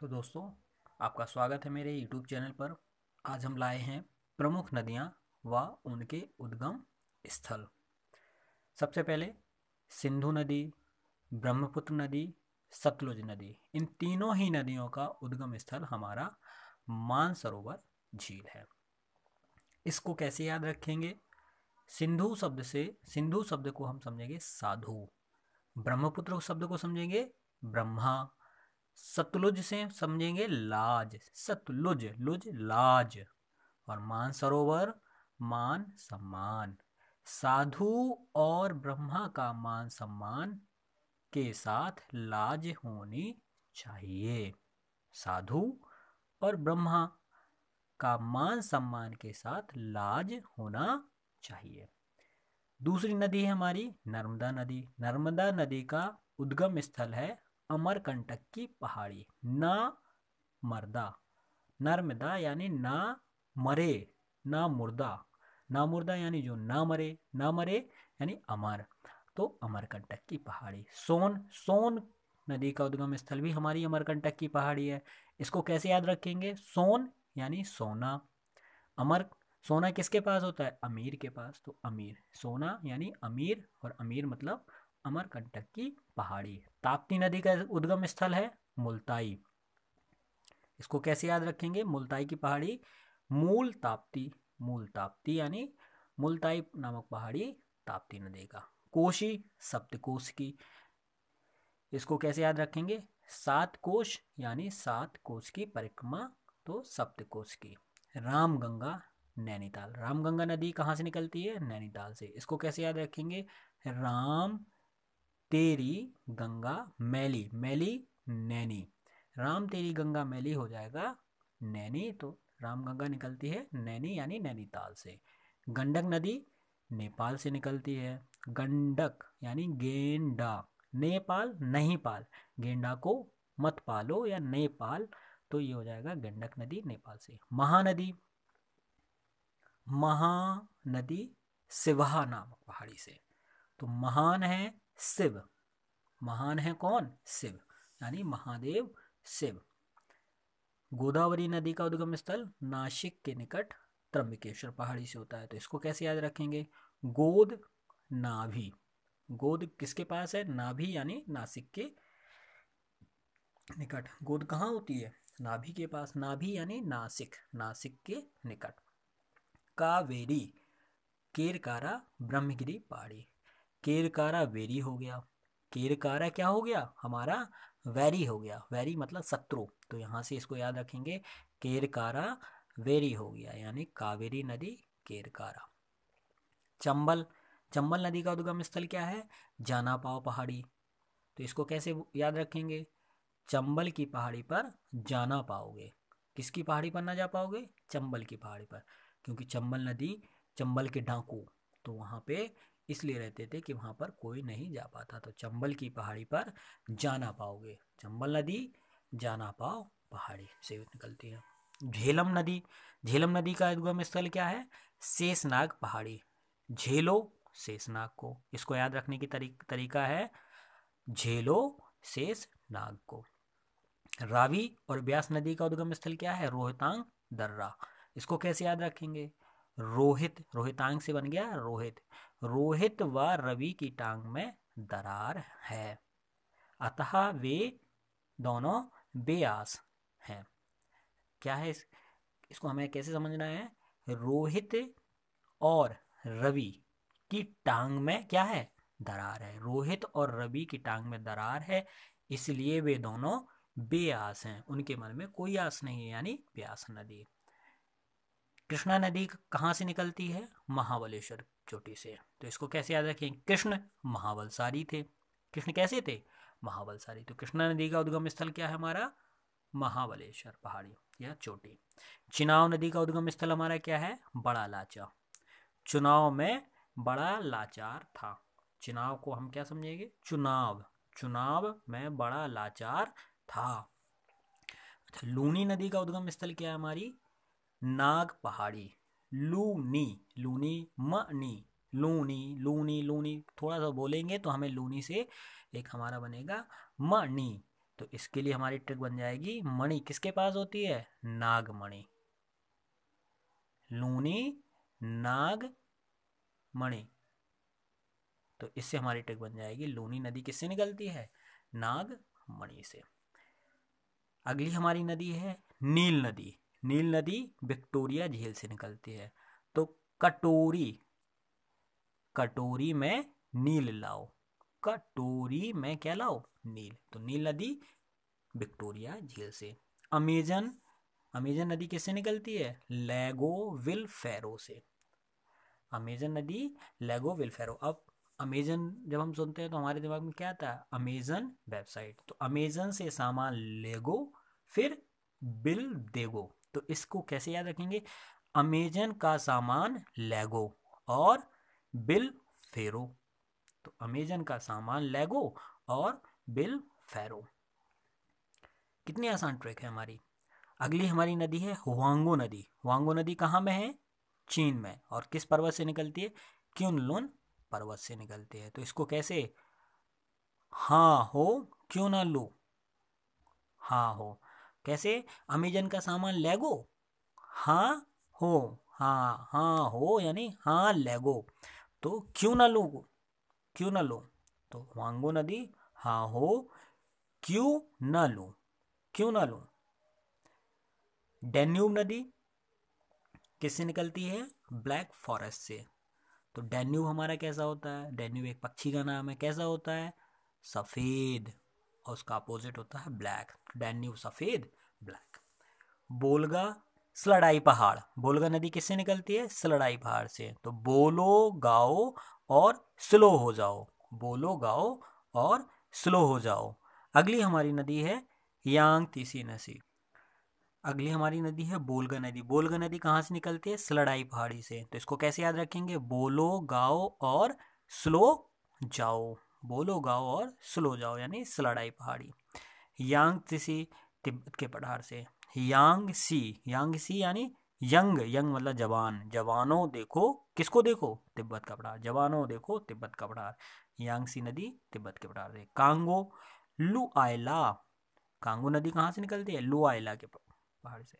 तो दोस्तों आपका स्वागत है मेरे यूट्यूब चैनल पर आज हम लाए हैं प्रमुख नदियाँ व उनके उद्गम स्थल सबसे पहले सिंधु नदी ब्रह्मपुत्र नदी सतलुज नदी इन तीनों ही नदियों का उद्गम स्थल हमारा मानसरोवर झील है इसको कैसे याद रखेंगे सिंधु शब्द से सिंधु शब्द को हम समझेंगे साधु ब्रह्मपुत्र शब्द को समझेंगे ब्रह्मा सतलुज से समझेंगे लाज सतलुज लुज लाज और मान सरोवर मान सम्मान साधु और ब्रह्मा का मान सम्मान के साथ लाज होनी चाहिए साधु और ब्रह्मा का मान सम्मान के साथ लाज होना चाहिए दूसरी नदी है हमारी नर्मदा नदी नर्मदा नदी का उद्गम स्थल है अमरकंटक की पहाड़ी ना मर्दा नर्मदा यानी ना मरे ना मुर्दा ना मुर्दा यानी जो ना मरे ना मरे यानी अमर तो अमरकंटक की पहाड़ी सोन सोन नदी का उद्गम स्थल भी हमारी अमरकंटक की पहाड़ी है इसको कैसे याद रखेंगे सोन यानी सोना अमर सोना किसके पास होता है अमीर के पास तो अमीर सोना यानी अमीर और अमीर मतलब अमरकंटक की पहाड़ी ताप्ती नदी का उद्गम स्थल है मुल्ताई इसको कैसे याद रखेंगे मुल्ताई की पहाड़ी मूल ताप्ती मूल ताप्ती यानी मुल्ताई नामक पहाड़ी ताप्ती नदी का कोशी सप्तकोश की इसको कैसे याद रखेंगे सात कोश यानी सात कोश की परिक्रमा तो सप्तकोश की रामगंगा नैनीताल रामगंगा नदी कहाँ से निकलती है नैनीताल से इसको कैसे याद रखेंगे राम तेरी गंगा मैली मैली नैनी राम तेरी गंगा मैली हो जाएगा नैनी तो राम गंगा निकलती है नैनी यानी नैनीताल से गंडक नदी नेपाल से निकलती है गंडक यानी गेंडा नेपाल नहीं पाल गेंडा को मत पालो या नेपाल तो ये हो जाएगा गंडक नदी नेपाल से महानदी महानदी सिवाहा नामक पहाड़ी से तो महान है शिव महान है कौन शिव यानी महादेव शिव गोदावरी नदी का उद्गम स्थल नासिक के निकट त्रंबकेश्वर पहाड़ी से होता है तो इसको कैसे याद रखेंगे गोद नाभि गोद किसके पास है नाभि यानी नासिक के निकट गोद कहाँ होती है नाभि के पास नाभि यानी नासिक नासिक के निकट कावेरी केरकारा ब्रह्मगिरी पहाड़ी केरकारा वेरी हो गया केरकारा क्या हो गया हमारा वेरी हो गया वेरी मतलब शत्रु तो यहाँ से इसको याद रखेंगे केरकारा वेरी हो गया यानी कावेरी नदी केरकारा चंबल चंबल नदी का उद्गम स्थल क्या है जानापाव पहाड़ी तो इसको कैसे याद रखेंगे चंबल की पहाड़ी पर जाना पाओगे किसकी पहाड़ी पर ना जा पाओगे चंबल की पहाड़ी पर क्योंकि चंबल नदी चंबल के डाकू तो वहाँ पे इसलिए रहते थे कि वहाँ पर कोई नहीं जा पाता तो चंबल की पहाड़ी पर जाना पाओगे चंबल नदी जाना पाओ पहाड़ी से निकलती है झेलम नदी झेलम नदी का उद्गम स्थल क्या है शेषनाग पहाड़ी झेलो शेषनाग को इसको याद रखने की तरी, तरीका है झेलो शेषनाग को रावी और ब्यास नदी का उद्गम स्थल क्या है रोहतांग दर्रा इसको कैसे याद रखेंगे रोहित रोहितांग से बन गया रोहित रोहित व रवि की टांग में दरार है अतः वे दोनों बेआस हैं क्या है इस, इसको हमें कैसे समझना है रोहित और रवि की टांग में क्या है दरार है रोहित और रवि की टांग में दरार है इसलिए वे दोनों बेआस हैं उनके मन में कोई आस नहीं है यानी प्यास नदी कृष्णा नदी कहाँ से निकलती है महाबलेश्वर चोटी से तो इसको कैसे याद रखें कृष्ण महाबलसारी थे कृष्ण कैसे थे महाबलसारी तो कृष्णा नदी का उद्गम स्थल क्या है हमारा महाबलेश्वर पहाड़ी या चोटी चिनाव नदी का उद्गम स्थल हमारा क्या है बड़ा लाचा चुनाव में बड़ा लाचार था चुनाव को हम क्या समझेंगे चुनाव चुनाव में बड़ा लाचार था अच्छा लूनी नदी का उद्गम स्थल क्या है हमारी नाग पहाड़ी लूनी लूनी मनी लूनी लूनी लूनी थोड़ा सा बोलेंगे तो हमें लूनी से एक हमारा बनेगा मनी तो इसके लिए हमारी ट्रिक बन जाएगी मणि किसके पास होती है नागमणि लूनी नाग मणि तो इससे हमारी ट्रिक बन जाएगी लूनी नदी किससे निकलती है नाग मणि से अगली हमारी नदी है नील नदी नील नदी विक्टोरिया झील से निकलती है तो कटोरी कटोरी में नील लाओ कटोरी में क्या लाओ नील तो नील नदी विक्टोरिया झील से अमेजन अमेजन नदी किससे निकलती है लेगो विल फेरो से अमेजन नदी लेगो विल फेरो अब अमेजन जब हम सुनते हैं तो हमारे दिमाग में क्या आता है अमेजन वेबसाइट तो अमेजन से सामान लेगो फिर बिल देगो तो इसको कैसे याद रखेंगे अमेजन का सामान लेगो और बिल फेरो तो अमेजन का सामान लेगो और बिल फेरो कितनी आसान ट्रैक है हमारी अगली हमारी नदी है हुआंगो नदी हुआंगो नदी कहाँ में है चीन में और किस पर्वत से निकलती है लुन पर्वत से निकलती है तो इसको कैसे हाँ हो क्यों ना लो हाँ हो कैसे अमेजन का सामान लेगो हाँ हो हाँ हाँ हो यानी हाँ लेगो तो क्यों ना लो क्यों ना लो तो वांगो नदी हाँ हो क्यों ना लो क्यों ना लो डेन्यूब नदी किससे निकलती है ब्लैक फॉरेस्ट से तो डेन्यूब हमारा कैसा होता है डेन्यूब एक पक्षी का नाम है कैसा होता है सफ़ेद और उसका अपोजिट होता है ब्लैक डैन्यूब सफ़ेद ब्लैक बोलगा सलड़ाई पहाड़ बोलगा नदी किससे निकलती है सलड़ाई पहाड़ से तो बोलो गाओ और स्लो हो जाओ बोलो गाओ और स्लो हो जाओ अगली हमारी नदी है यांग तीसी नसी अगली हमारी नदी है बोलगा नदी बोलगा नदी कहाँ से निकलती है सलड़ाई पहाड़ी से तो इसको कैसे याद रखेंगे बोलो गाओ और स्लो जाओ बोलो गाओ और स्लो जाओ यानी सलाडाई पहाड़ी यांग तिसी तिब्बत के पठार से यांग सी यांग सी यानी यंग यंग मतलब जवान जवानों देखो किसको देखो तिब्बत का पठार जवानों देखो तिब्बत का पठार यांगसी नदी तिब्बत के पठार से कांगो लू आयला कांगो नदी कहाँ से निकलती है लू आयला के पहाड़ से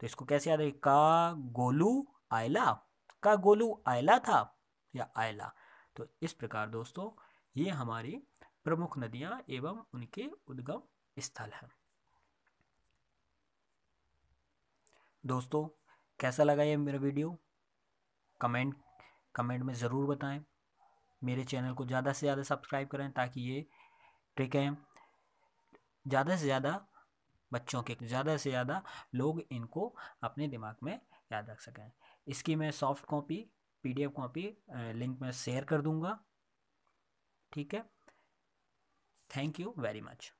तो इसको कैसे याद है का गोलू आयला का गोलू आयला था या आयला तो इस प्रकार दोस्तों ये हमारी प्रमुख नदियाँ एवं उनके उद्गम स्थल हैं दोस्तों कैसा लगा ये मेरा वीडियो कमेंट कमेंट में ज़रूर बताएं मेरे चैनल को ज़्यादा से ज़्यादा सब्सक्राइब करें ताकि ये ट्रिकें ज़्यादा से ज़्यादा बच्चों के ज़्यादा से ज़्यादा लोग इनको अपने दिमाग में याद रख सकें इसकी मैं soft copy PDF copy link में शेयर कर दूंगा ठीक है थैंक यू वेरी मच